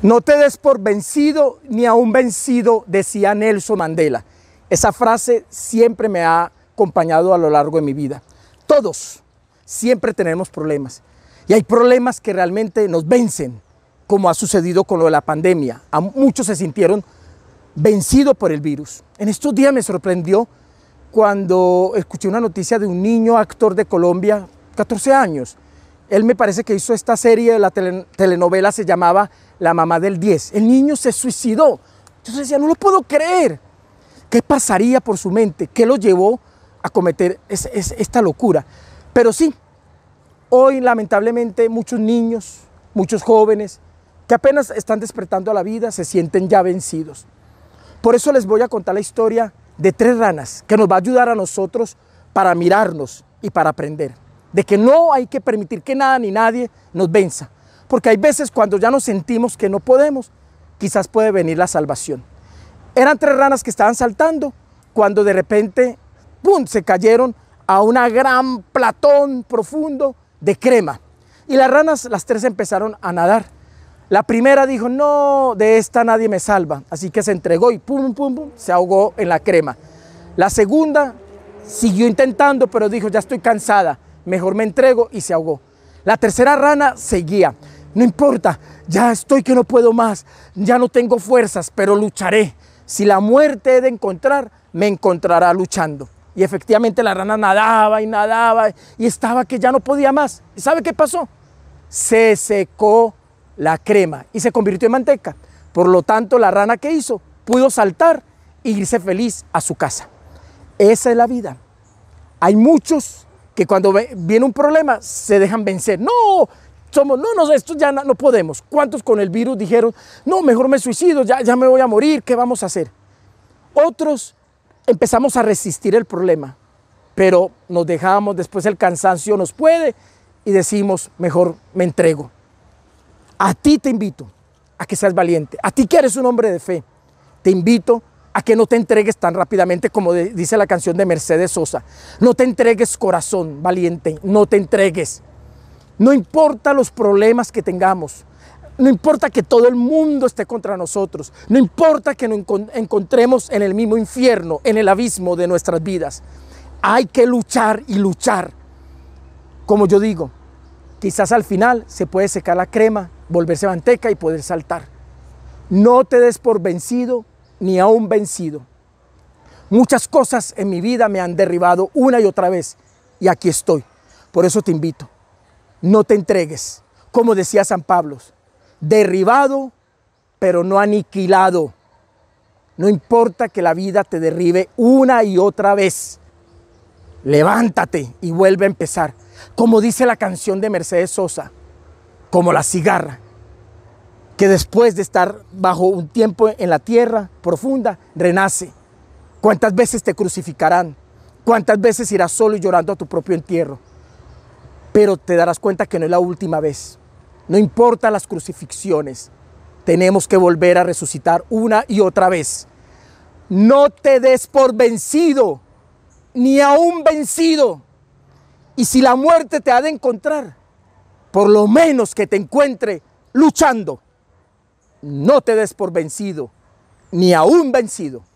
No te des por vencido ni aún vencido, decía Nelson Mandela. Esa frase siempre me ha acompañado a lo largo de mi vida. Todos siempre tenemos problemas y hay problemas que realmente nos vencen, como ha sucedido con lo de la pandemia. A muchos se sintieron vencidos por el virus. En estos días me sorprendió cuando escuché una noticia de un niño actor de Colombia, 14 años, él me parece que hizo esta serie de la telenovela, se llamaba La mamá del 10. El niño se suicidó. Yo decía, no lo puedo creer. ¿Qué pasaría por su mente? ¿Qué lo llevó a cometer esta locura? Pero sí, hoy lamentablemente muchos niños, muchos jóvenes, que apenas están despertando a la vida, se sienten ya vencidos. Por eso les voy a contar la historia de tres ranas que nos va a ayudar a nosotros para mirarnos y para aprender de que no hay que permitir que nada ni nadie nos venza. Porque hay veces cuando ya nos sentimos que no podemos, quizás puede venir la salvación. Eran tres ranas que estaban saltando cuando de repente, ¡pum!, se cayeron a un gran platón profundo de crema. Y las ranas, las tres empezaron a nadar. La primera dijo, no, de esta nadie me salva. Así que se entregó y pum, pum, pum, se ahogó en la crema. La segunda siguió intentando, pero dijo, ya estoy cansada mejor me entrego y se ahogó. La tercera rana seguía. No importa, ya estoy que no puedo más, ya no tengo fuerzas, pero lucharé. Si la muerte he de encontrar, me encontrará luchando. Y efectivamente la rana nadaba y nadaba y estaba que ya no podía más. ¿Y sabe qué pasó? Se secó la crema y se convirtió en manteca. Por lo tanto, la rana que hizo pudo saltar e irse feliz a su casa. Esa es la vida. Hay muchos que cuando viene un problema se dejan vencer. No, somos, no, no, esto ya no podemos. ¿Cuántos con el virus dijeron, no, mejor me suicido, ya, ya me voy a morir, ¿qué vamos a hacer? Otros empezamos a resistir el problema, pero nos dejamos, después el cansancio nos puede y decimos, mejor me entrego. A ti te invito a que seas valiente, a ti que eres un hombre de fe, te invito a que no te entregues tan rápidamente como dice la canción de Mercedes Sosa. No te entregues corazón valiente, no te entregues. No importa los problemas que tengamos, no importa que todo el mundo esté contra nosotros, no importa que nos encontremos en el mismo infierno, en el abismo de nuestras vidas. Hay que luchar y luchar. Como yo digo, quizás al final se puede secar la crema, volverse manteca y poder saltar. No te des por vencido ni aún vencido. Muchas cosas en mi vida me han derribado una y otra vez y aquí estoy. Por eso te invito, no te entregues, como decía San Pablo, derribado pero no aniquilado. No importa que la vida te derribe una y otra vez. Levántate y vuelve a empezar. Como dice la canción de Mercedes Sosa, como la cigarra, que después de estar bajo un tiempo en la tierra profunda, renace. ¿Cuántas veces te crucificarán? ¿Cuántas veces irás solo y llorando a tu propio entierro? Pero te darás cuenta que no es la última vez. No importa las crucifixiones, tenemos que volver a resucitar una y otra vez. No te des por vencido, ni aún vencido. Y si la muerte te ha de encontrar, por lo menos que te encuentre luchando no te des por vencido, ni aún vencido.